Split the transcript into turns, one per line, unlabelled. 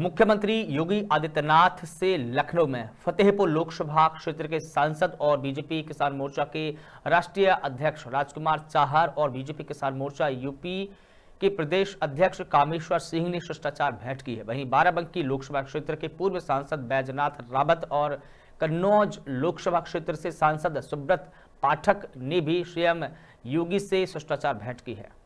मुख्यमंत्री योगी आदित्यनाथ से लखनऊ में फतेहपुर लोकसभा क्षेत्र के सांसद और बीजेपी किसान मोर्चा के राष्ट्रीय अध्यक्ष राजकुमार चाहर और बीजेपी किसान मोर्चा यूपी के प्रदेश अध्यक्ष कामेश्वर सिंह ने शिष्टाचार भेंट की है वहीं बाराबंकी लोकसभा क्षेत्र के पूर्व सांसद बैजनाथ रावत और कन्नौज लोकसभा क्षेत्र से सांसद सुब्रत पाठक ने भी सीएम योगी से शिष्टाचार भेंट की है